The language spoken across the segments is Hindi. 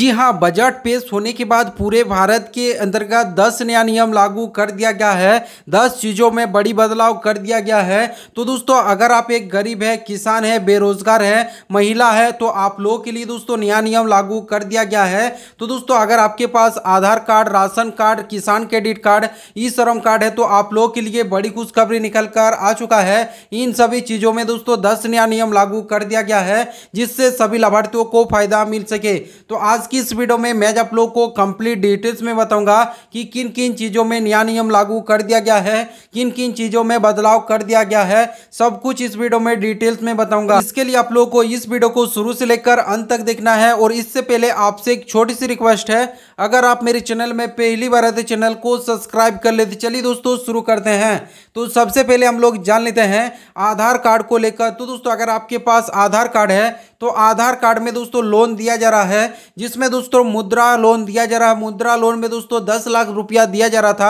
जी हां बजट पेश होने के बाद पूरे भारत के अंतर्गत 10 नया नियम लागू कर दिया गया है 10 चीज़ों में बड़ी बदलाव कर दिया गया है तो दोस्तों अगर आप एक गरीब है किसान है बेरोजगार है महिला है तो आप लोगों के लिए दोस्तों नया नियम लागू कर दिया गया है तो दोस्तों अगर आपके पास Aadhaar card ration card Kisan credit card e Shram card है तो आप लोगों के लिए बड़ी खुशखबरी निकल कर आ चुका है इन सभी चीज़ों में दोस्तों दस नया नियम लागू कर दिया गया है जिससे सभी लाभार्थियों को फायदा मिल सके तो आज की इस वीडियो में मैं आप लोग को कंप्लीट डिटेल्स में बताऊंगा कि किन किन चीज़ों में नया नियम लागू कर दिया गया है किन किन चीज़ों में बदलाव कर दिया गया है सब कुछ इस वीडियो में डिटेल्स में बताऊंगा इसके लिए आप लोग को इस वीडियो को शुरू से लेकर अंत तक देखना है और इससे पहले आपसे एक छोटी सी रिक्वेस्ट है अगर आप मेरे चैनल में पहली बार आते तो चैनल को सब्सक्राइब कर लेते चलिए दोस्तों शुरू करते हैं तो सबसे पहले हम लोग जान लेते हैं आधार कार्ड को लेकर तो दोस्तों अगर आपके पास आधार कार्ड है तो आधार कार्ड में दोस्तों लोन दिया जा रहा है जिसमें दोस्तों मुद्रा लोन दिया जा रहा है मुद्रा लोन में दोस्तों दस लाख रुपया दिया जा रहा था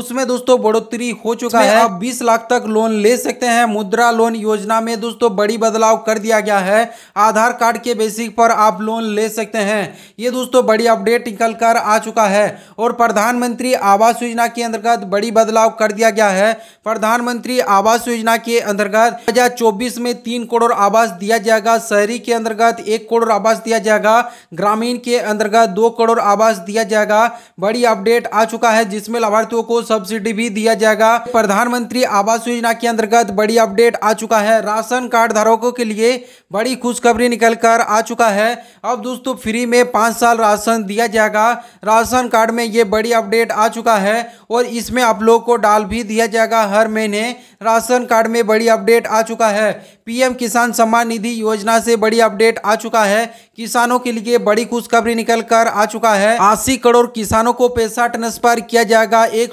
उसमें दोस्तों बढ़ोतरी हो चुका है आप बीस लाख तक लोन ले सकते हैं मुद्रा लोन योजना में दोस्तों बड़ी बदलाव कर दिया गया है आधार कार्ड के बेसिक पर आप लोन ले सकते हैं ये दोस्तों बड़ी अपडेट निकल कर आ चुका है और प्रधानमंत्री आवास योजना के अंतर्गत बड़ी बदलाव कर दिया गया है प्रधानमंत्री आवास योजना के अंतर्गत दो में तीन करोड़ आवास दिया जाएगा शहरी के के अंतर्गत एक करोड़ आवास दिया जाएगा ग्रामीण के अंतर्गत दो करोड़ आवास दिया जाएगा बड़ी अपडेट आ चुका है जिसमें लाभार्थियों को सब्सिडी भी दिया जाएगा प्रधानमंत्री आवास योजना के अंतर्गत बड़ी अपडेट आ चुका है राशन कार्ड धारकों के लिए बड़ी खुशखबरी निकल कर आ चुका है अब दोस्तों फ्री में पाँच साल राशन दिया जाएगा राशन कार्ड में ये बड़ी अपडेट आ चुका है और इसमें आप लोगों को डाल भी दिया जाएगा हर महीने राशन कार्ड में बड़ी अपडेट आ चुका है पीएम किसान सम्मान निधि योजना से बड़ी बड़ी अपडेट आ चुका है किसानों के लिए बड़ी खुशखबरी निकल कर आ चुका है अस्सी करोड़ किसानों को पैसा ट्रांसफर किया जाएगा एक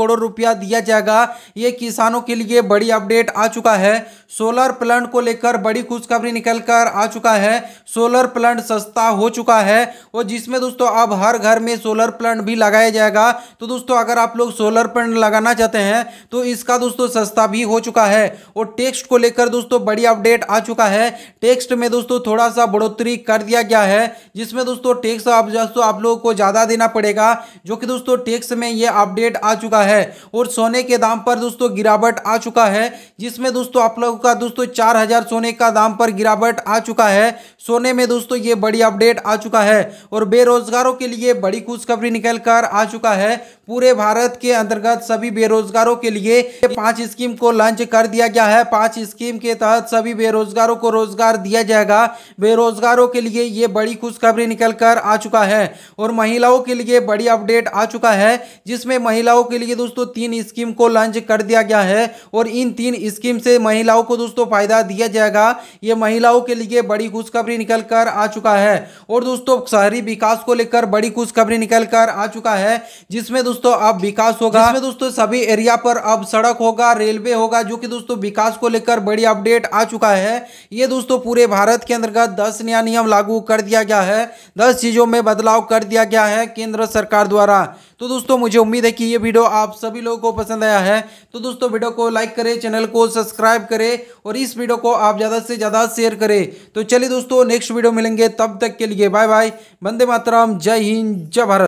करोड़ रुपया दिया जाएगा ये किसानों के लिए बड़ी अपडेट आ चुका है सोलर प्लांट को लेकर बड़ी खुशखबरी निकल कर आ चुका है सोलर प्लांट सस्ता हो चुका है और जिसमें दोस्तों अब हर घर में सोलर प्लांट भी लगाया जाएगा तो दोस्तों अगर आप लोग सोलर प्लांट लगाना चाहते हैं तो इसका दोस्तों सस्ता भी हो चुका है और टेक्स्ट को लेकर दोस्तों बड़ी अपडेट आ चुका है टेक्स्ट में में दोस्तों थोड़ा सा बढ़ोतरी कर दिया गया है जिसमें दोस्तों टैक्स आप दोस्तों आप लोगों को ज़्यादा देना पड़ेगा जो कि दोस्तों टैक्स में ये अपडेट आ चुका है और सोने के दाम पर दोस्तों गिरावट आ चुका है जिसमें दोस्तों आप लोगों का दोस्तों चार सोने का दाम पर गिरावट आ चुका है सोने में दोस्तों ये बड़ी अपडेट आ चुका है और बेरोजगारों के लिए बड़ी खुशखबरी निकल कर आ चुका है पूरे भारत के अंतर्गत सभी बेरोजगारों के लिए पांच स्कीम को लॉन्च कर दिया गया है पांच स्कीम के तहत सभी बेरोजगारों को रोजगार दिया जाए जाएगा बेरोजगारों के लिए ये बड़ी खुशखबरी निकल कर आ चुका है और महिलाओं के लिए बड़ी अपडेट आ चुका है जिसमें महिलाओं के लिए दोस्तों तीन स्कीम को लॉन्च कर दिया गया है और इन तीन स्कीम से महिलाओं को दोस्तों फायदा दिया जाएगा ये महिलाओं के लिए बड़ी खुशखबरी निकल कर आ चुका है और दोस्तों शहरी विकास को लेकर बड़ी खुशखबरी निकल कर आ चुका है जिसमें दोस्तों अब विकास होगा जिसमें दोस्तों सभी एरिया पर अब सड़क होगा रेलवे होगा जो कि दोस्तों विकास को लेकर बड़ी अपडेट आ चुका है ये दोस्तों पूरे भारत के अंतर्गत दस नया नियम लागू कर दिया गया है दस चीज़ों में बदलाव कर दिया गया है केंद्र सरकार द्वारा तो दोस्तों मुझे उम्मीद है कि ये वीडियो आप सभी लोगों को पसंद आया है तो दोस्तों वीडियो को लाइक करें चैनल को सब्सक्राइब करें और इस वीडियो को आप ज़्यादा से ज़्यादा शेयर करें तो चलिए दोस्तों नेक्स्ट वीडियो मिलेंगे तब तक के लिए बाय बाय वंदे मातराम जय हिंद जय भारत